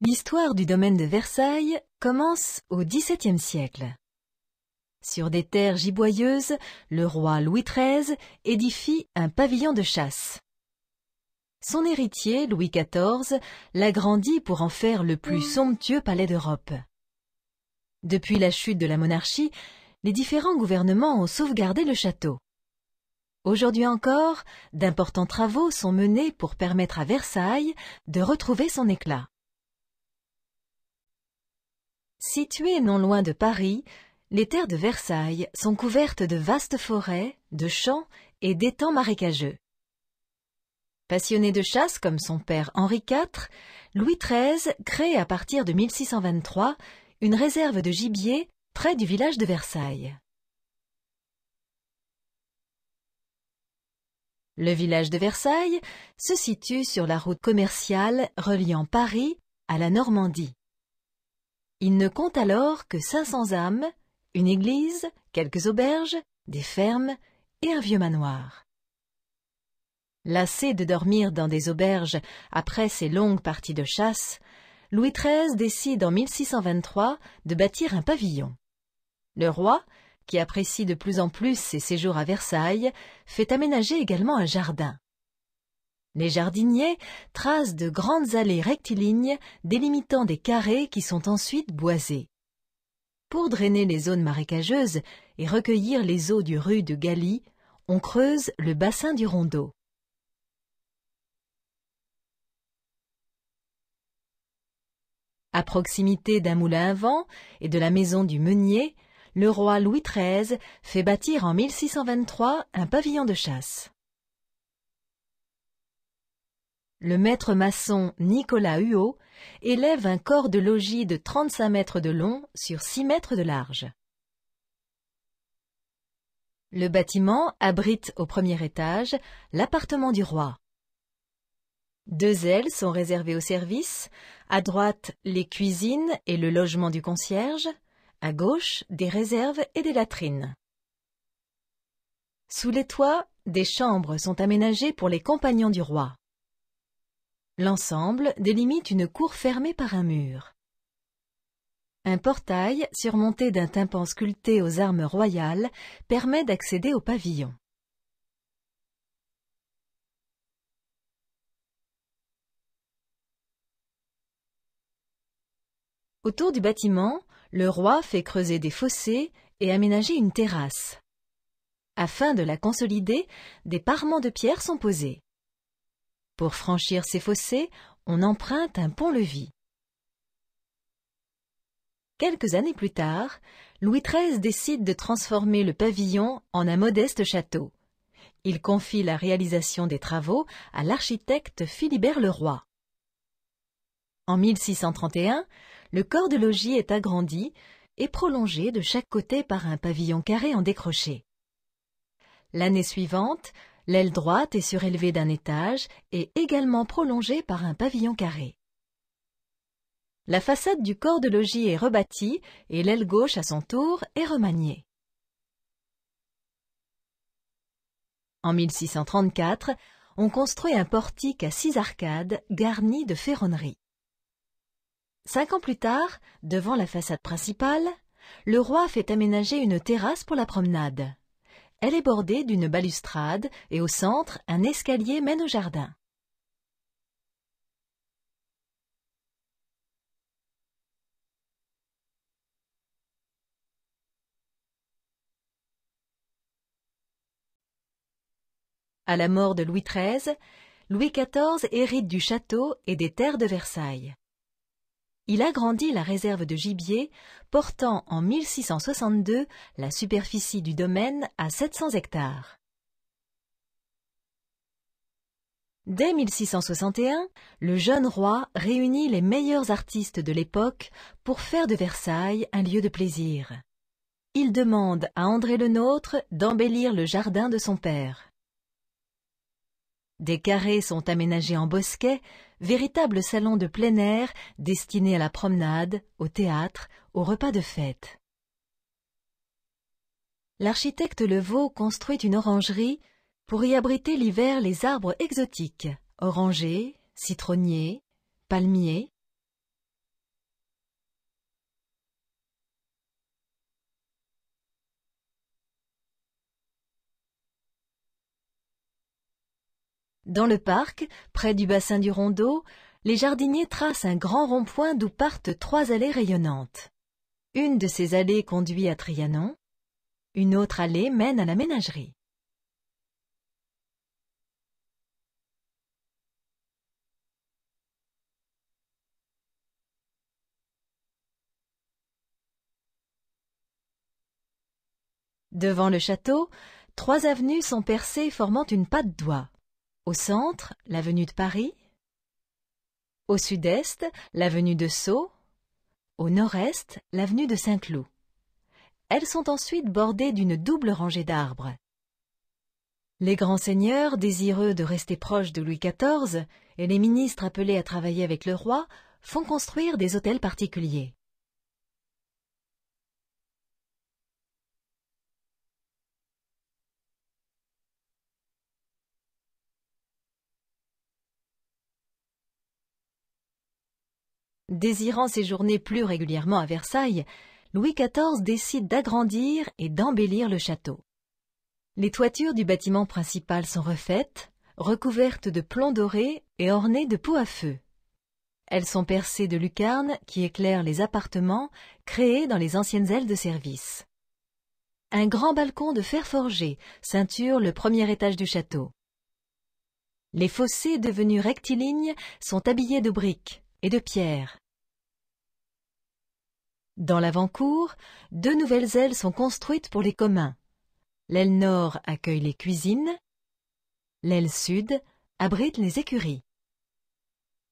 L'histoire du domaine de Versailles commence au XVIIe siècle. Sur des terres giboyeuses, le roi Louis XIII édifie un pavillon de chasse. Son héritier, Louis XIV, l'agrandit pour en faire le plus mmh. somptueux palais d'Europe. Depuis la chute de la monarchie, les différents gouvernements ont sauvegardé le château. Aujourd'hui encore, d'importants travaux sont menés pour permettre à Versailles de retrouver son éclat. Situées non loin de Paris, les terres de Versailles sont couvertes de vastes forêts, de champs et d'étangs marécageux. Passionné de chasse comme son père Henri IV, Louis XIII crée à partir de 1623 une réserve de gibier près du village de Versailles. Le village de Versailles se situe sur la route commerciale reliant Paris à la Normandie. Il ne compte alors que 500 âmes, une église, quelques auberges, des fermes et un vieux manoir. Lassé de dormir dans des auberges après ses longues parties de chasse, Louis XIII décide en 1623 de bâtir un pavillon. Le roi, qui apprécie de plus en plus ses séjours à Versailles, fait aménager également un jardin. Les jardiniers tracent de grandes allées rectilignes délimitant des carrés qui sont ensuite boisés. Pour drainer les zones marécageuses et recueillir les eaux du rue de Galie, on creuse le bassin du rondeau. À proximité d'un moulin à vent et de la maison du meunier, le roi Louis XIII fait bâtir en 1623 un pavillon de chasse. Le maître maçon Nicolas Huot élève un corps de logis de 35 mètres de long sur 6 mètres de large. Le bâtiment abrite au premier étage l'appartement du roi. Deux ailes sont réservées au service, à droite les cuisines et le logement du concierge, à gauche des réserves et des latrines. Sous les toits, des chambres sont aménagées pour les compagnons du roi. L'ensemble délimite une cour fermée par un mur. Un portail, surmonté d'un tympan sculpté aux armes royales, permet d'accéder au pavillon. Autour du bâtiment, le roi fait creuser des fossés et aménager une terrasse. Afin de la consolider, des parements de pierre sont posés. Pour franchir ces fossés, on emprunte un pont-levis. Quelques années plus tard, Louis XIII décide de transformer le pavillon en un modeste château. Il confie la réalisation des travaux à l'architecte Philibert Leroy. En 1631, le corps de logis est agrandi et prolongé de chaque côté par un pavillon carré en décroché. L'année suivante, L'aile droite est surélevée d'un étage et également prolongée par un pavillon carré. La façade du corps de logis est rebâtie et l'aile gauche à son tour est remaniée. En 1634, on construit un portique à six arcades garni de ferronneries. Cinq ans plus tard, devant la façade principale, le roi fait aménager une terrasse pour la promenade. Elle est bordée d'une balustrade et au centre, un escalier mène au jardin. À la mort de Louis XIII, Louis XIV hérite du château et des terres de Versailles il agrandit la réserve de gibier, portant en 1662 la superficie du domaine à 700 hectares. Dès 1661, le jeune roi réunit les meilleurs artistes de l'époque pour faire de Versailles un lieu de plaisir. Il demande à André le Nôtre d'embellir le jardin de son père. Des carrés sont aménagés en bosquets véritable salon de plein air destiné à la promenade, au théâtre, au repas de fête. L'architecte Levaux construit une orangerie pour y abriter l'hiver les arbres exotiques, orangers, citronniers, palmiers, Dans le parc, près du bassin du Rondeau, les jardiniers tracent un grand rond-point d'où partent trois allées rayonnantes. Une de ces allées conduit à Trianon, une autre allée mène à la ménagerie. Devant le château, trois avenues sont percées formant une patte d'oie. Au centre, l'avenue de Paris. Au sud-est, l'avenue de Sceaux. Au nord-est, l'avenue de Saint-Cloud. Elles sont ensuite bordées d'une double rangée d'arbres. Les grands seigneurs, désireux de rester proches de Louis XIV, et les ministres appelés à travailler avec le roi, font construire des hôtels particuliers. Désirant séjourner plus régulièrement à Versailles, Louis XIV décide d'agrandir et d'embellir le château. Les toitures du bâtiment principal sont refaites, recouvertes de plomb doré et ornées de pots à feu. Elles sont percées de lucarnes qui éclairent les appartements créés dans les anciennes ailes de service. Un grand balcon de fer forgé ceinture le premier étage du château. Les fossés devenus rectilignes sont habillés de briques et de pierres. Dans l'avant-cour, deux nouvelles ailes sont construites pour les communs. L'aile nord accueille les cuisines, l'aile sud abrite les écuries.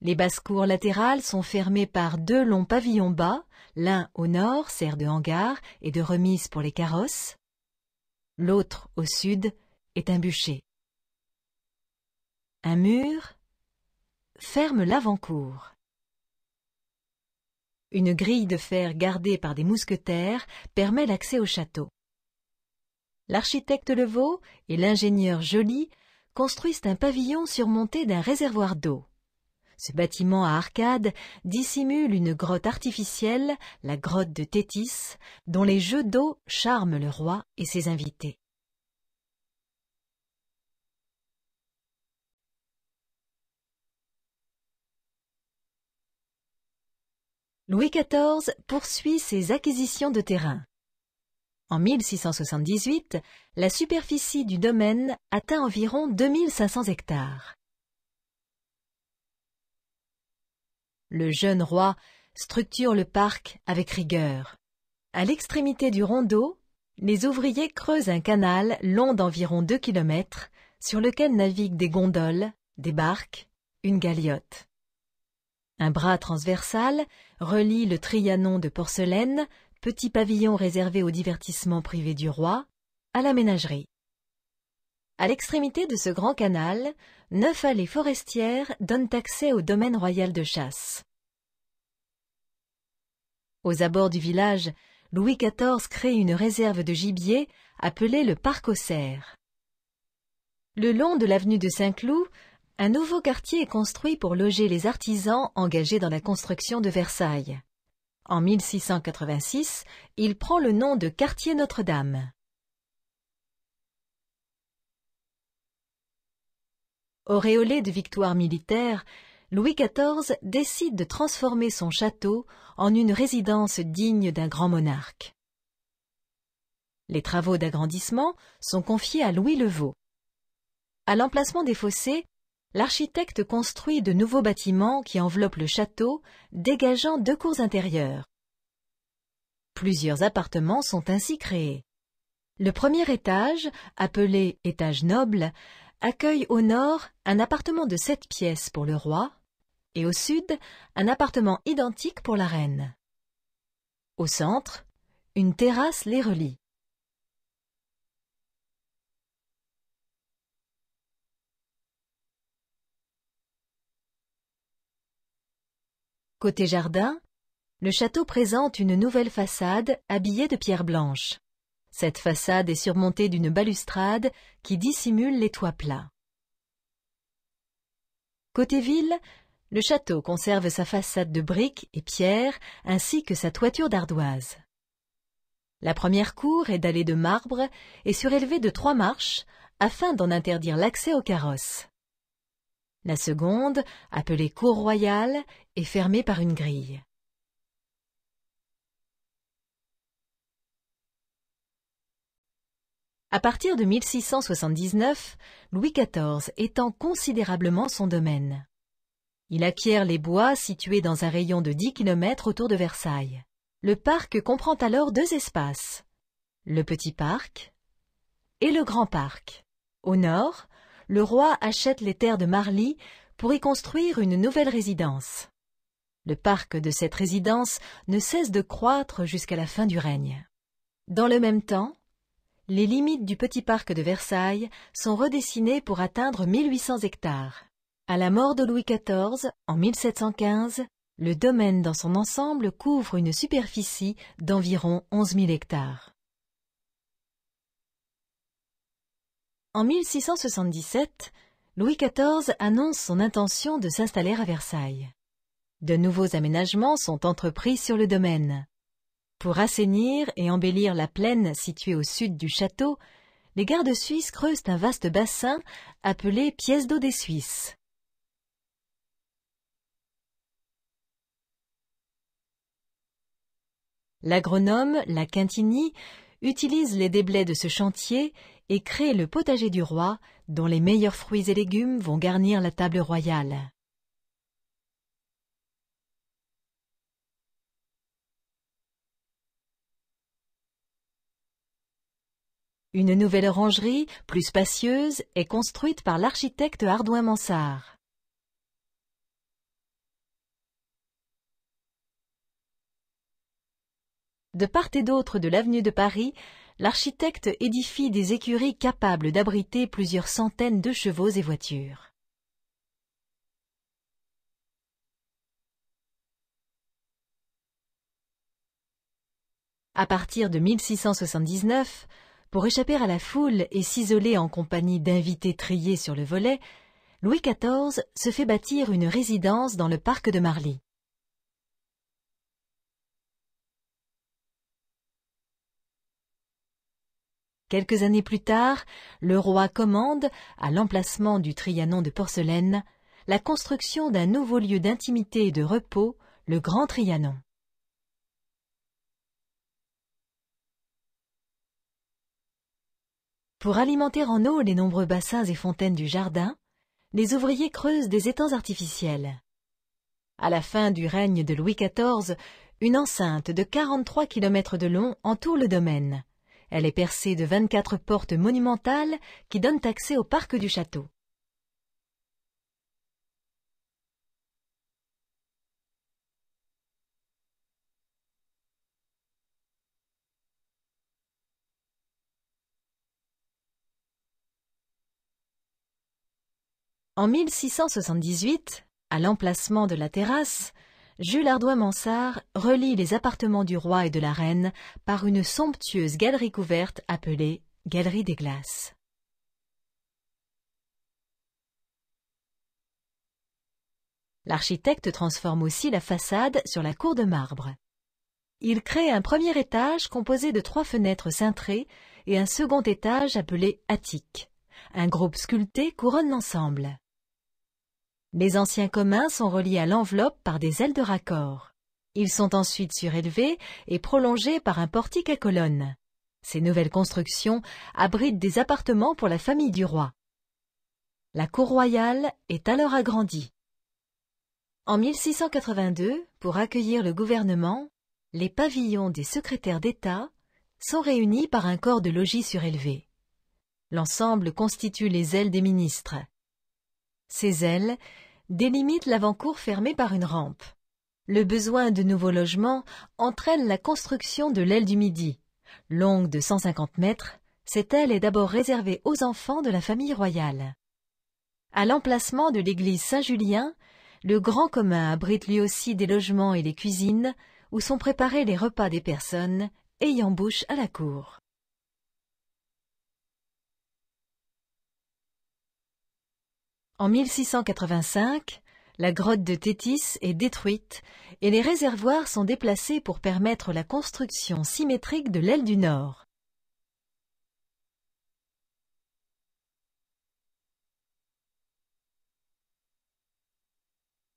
Les basses-cours latérales sont fermées par deux longs pavillons bas, l'un au nord sert de hangar et de remise pour les carrosses, l'autre au sud est un bûcher. Un mur ferme l'avant-cour. Une grille de fer gardée par des mousquetaires permet l'accès au château. L'architecte Levaux et l'ingénieur Joly construisent un pavillon surmonté d'un réservoir d'eau. Ce bâtiment à arcade dissimule une grotte artificielle, la grotte de Tétis, dont les jeux d'eau charment le roi et ses invités. Louis XIV poursuit ses acquisitions de terrain. En 1678, la superficie du domaine atteint environ 2500 hectares. Le jeune roi structure le parc avec rigueur. À l'extrémité du rondeau, les ouvriers creusent un canal long d'environ 2 km sur lequel naviguent des gondoles, des barques, une galiote. Un bras transversal relie le Trianon de porcelaine, petit pavillon réservé aux divertissements privés du roi, à la ménagerie. À l'extrémité de ce grand canal, neuf allées forestières donnent accès au domaine royal de chasse. Aux abords du village, Louis XIV crée une réserve de gibier appelée le parc aux cerfs. Le long de l'avenue de Saint-Cloud, un nouveau quartier est construit pour loger les artisans engagés dans la construction de Versailles. En 1686, il prend le nom de quartier Notre-Dame. Auréolé de victoires militaires, Louis XIV décide de transformer son château en une résidence digne d'un grand monarque. Les travaux d'agrandissement sont confiés à Louis Levaux. À l'emplacement des fossés l'architecte construit de nouveaux bâtiments qui enveloppent le château, dégageant deux cours intérieures. Plusieurs appartements sont ainsi créés. Le premier étage, appelé étage noble, accueille au nord un appartement de sept pièces pour le roi et au sud un appartement identique pour la reine. Au centre, une terrasse les relie. Côté jardin, le château présente une nouvelle façade habillée de pierre blanche. Cette façade est surmontée d'une balustrade qui dissimule les toits plats. Côté ville, le château conserve sa façade de briques et pierres ainsi que sa toiture d'ardoise. La première cour est dallée de marbre et surélevée de trois marches afin d'en interdire l'accès aux carrosses. La seconde, appelée cour royale, est fermée par une grille. À partir de 1679, Louis XIV étend considérablement son domaine. Il acquiert les bois situés dans un rayon de 10 km autour de Versailles. Le parc comprend alors deux espaces, le petit parc et le grand parc. Au nord, le roi achète les terres de Marly pour y construire une nouvelle résidence. Le parc de cette résidence ne cesse de croître jusqu'à la fin du règne. Dans le même temps, les limites du petit parc de Versailles sont redessinées pour atteindre 1800 hectares. À la mort de Louis XIV, en 1715, le domaine dans son ensemble couvre une superficie d'environ 11 000 hectares. En 1677, Louis XIV annonce son intention de s'installer à Versailles. De nouveaux aménagements sont entrepris sur le domaine. Pour assainir et embellir la plaine située au sud du château, les gardes suisses creusent un vaste bassin appelé pièce d'eau des Suisses. L'agronome La Quintini utilise les déblais de ce chantier et crée le potager du roi, dont les meilleurs fruits et légumes vont garnir la table royale. Une nouvelle orangerie, plus spacieuse, est construite par l'architecte Ardouin Mansart. De part et d'autre de l'avenue de Paris, l'architecte édifie des écuries capables d'abriter plusieurs centaines de chevaux et voitures. À partir de 1679, pour échapper à la foule et s'isoler en compagnie d'invités triés sur le volet, Louis XIV se fait bâtir une résidence dans le parc de Marly. Quelques années plus tard, le roi commande, à l'emplacement du Trianon de porcelaine, la construction d'un nouveau lieu d'intimité et de repos, le Grand Trianon. Pour alimenter en eau les nombreux bassins et fontaines du jardin, les ouvriers creusent des étangs artificiels. À la fin du règne de Louis XIV, une enceinte de 43 km de long entoure le domaine. Elle est percée de 24 portes monumentales qui donnent accès au parc du château. En 1678, à l'emplacement de la terrasse, Jules Ardois-Mansart relie les appartements du roi et de la reine par une somptueuse galerie couverte appelée Galerie des Glaces. L'architecte transforme aussi la façade sur la cour de marbre. Il crée un premier étage composé de trois fenêtres cintrées et un second étage appelé attique. Un groupe sculpté couronne l'ensemble. Les anciens communs sont reliés à l'enveloppe par des ailes de raccord. Ils sont ensuite surélevés et prolongés par un portique à colonnes. Ces nouvelles constructions abritent des appartements pour la famille du roi. La cour royale est alors agrandie. En 1682, pour accueillir le gouvernement, les pavillons des secrétaires d'État sont réunis par un corps de logis surélevé. L'ensemble constitue les ailes des ministres ses ailes, délimitent l'avant-cour fermée par une rampe. Le besoin de nouveaux logements entraîne la construction de l'aile du Midi. Longue de 150 mètres, cette aile est d'abord réservée aux enfants de la famille royale. À l'emplacement de l'église Saint-Julien, le grand commun abrite lui aussi des logements et des cuisines où sont préparés les repas des personnes ayant bouche à la cour. En 1685, la grotte de Tétis est détruite et les réservoirs sont déplacés pour permettre la construction symétrique de l'aile du nord.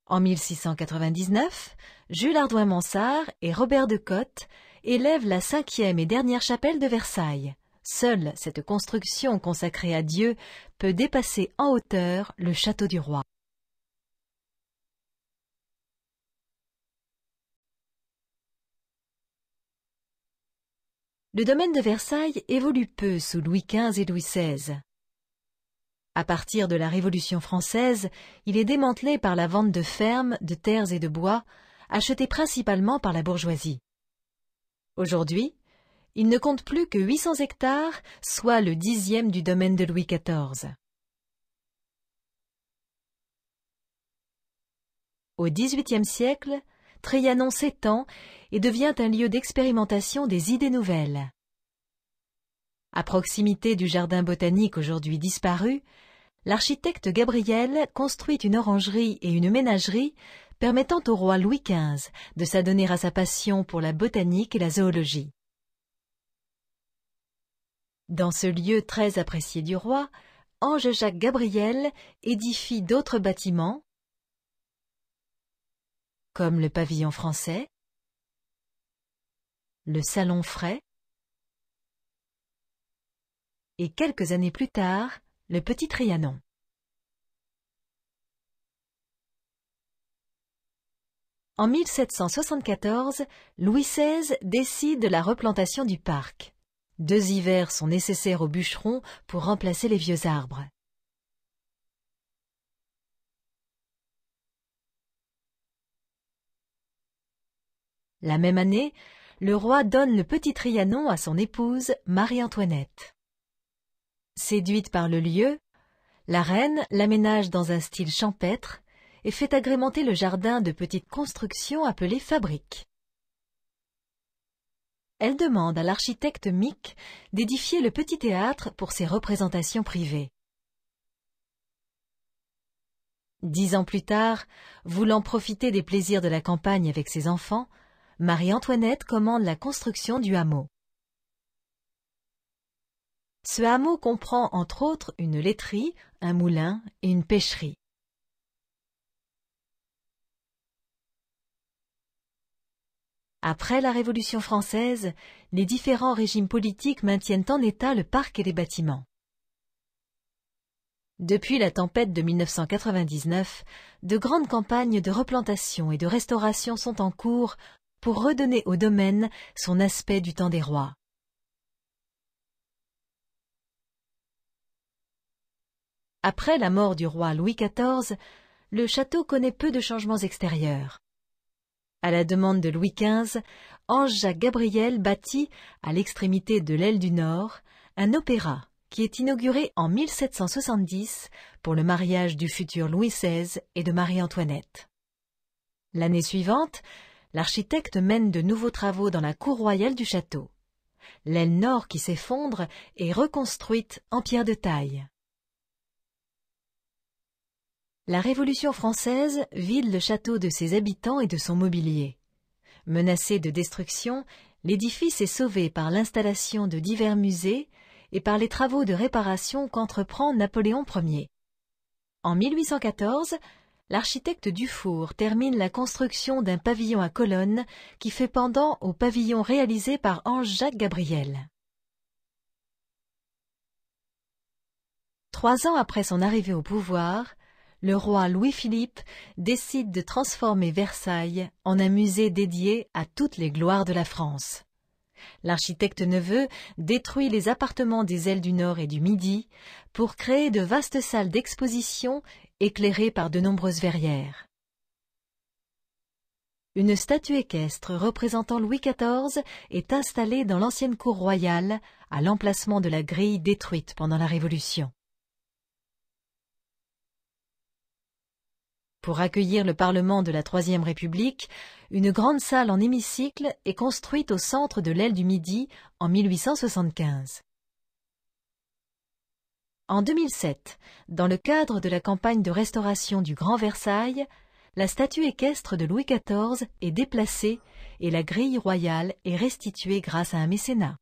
En 1699, Jules Ardouin-Mansart et Robert de Cotte élèvent la cinquième et dernière chapelle de Versailles. Seule cette construction consacrée à Dieu peut dépasser en hauteur le château du roi. Le domaine de Versailles évolue peu sous Louis XV et Louis XVI. À partir de la Révolution française, il est démantelé par la vente de fermes, de terres et de bois, achetées principalement par la bourgeoisie. Aujourd'hui, il ne compte plus que 800 hectares, soit le dixième du domaine de Louis XIV. Au XVIIIe siècle, Trianon s'étend et devient un lieu d'expérimentation des idées nouvelles. À proximité du jardin botanique aujourd'hui disparu, l'architecte Gabriel construit une orangerie et une ménagerie permettant au roi Louis XV de s'adonner à sa passion pour la botanique et la zoologie. Dans ce lieu très apprécié du roi, Ange-Jacques Gabriel édifie d'autres bâtiments, comme le pavillon français, le salon frais, et quelques années plus tard, le petit Trianon. En 1774, Louis XVI décide de la replantation du parc. Deux hivers sont nécessaires aux bûcherons pour remplacer les vieux arbres. La même année, le roi donne le petit Trianon à son épouse Marie-Antoinette. Séduite par le lieu, la reine l'aménage dans un style champêtre et fait agrémenter le jardin de petites constructions appelées fabriques elle demande à l'architecte Mick d'édifier le petit théâtre pour ses représentations privées. Dix ans plus tard, voulant profiter des plaisirs de la campagne avec ses enfants, Marie-Antoinette commande la construction du hameau. Ce hameau comprend entre autres une laiterie, un moulin et une pêcherie. Après la Révolution française, les différents régimes politiques maintiennent en état le parc et les bâtiments. Depuis la tempête de 1999, de grandes campagnes de replantation et de restauration sont en cours pour redonner au domaine son aspect du temps des rois. Après la mort du roi Louis XIV, le château connaît peu de changements extérieurs. À la demande de Louis XV, Ange-Jacques Gabriel bâtit, à l'extrémité de l'aile du Nord, un opéra qui est inauguré en 1770 pour le mariage du futur Louis XVI et de Marie-Antoinette. L'année suivante, l'architecte mène de nouveaux travaux dans la cour royale du château. L'aile nord qui s'effondre est reconstruite en pierre de taille. La Révolution française vide le château de ses habitants et de son mobilier. Menacé de destruction, l'édifice est sauvé par l'installation de divers musées et par les travaux de réparation qu'entreprend Napoléon Ier. En 1814, l'architecte Dufour termine la construction d'un pavillon à colonnes qui fait pendant au pavillon réalisé par Ange-Jacques Gabriel. Trois ans après son arrivée au pouvoir, le roi Louis-Philippe décide de transformer Versailles en un musée dédié à toutes les gloires de la France. L'architecte Neveu détruit les appartements des ailes du Nord et du Midi pour créer de vastes salles d'exposition éclairées par de nombreuses verrières. Une statue équestre représentant Louis XIV est installée dans l'ancienne cour royale, à l'emplacement de la grille détruite pendant la Révolution. Pour accueillir le Parlement de la Troisième République, une grande salle en hémicycle est construite au centre de l'aile du Midi en 1875. En 2007, dans le cadre de la campagne de restauration du Grand Versailles, la statue équestre de Louis XIV est déplacée et la grille royale est restituée grâce à un mécénat.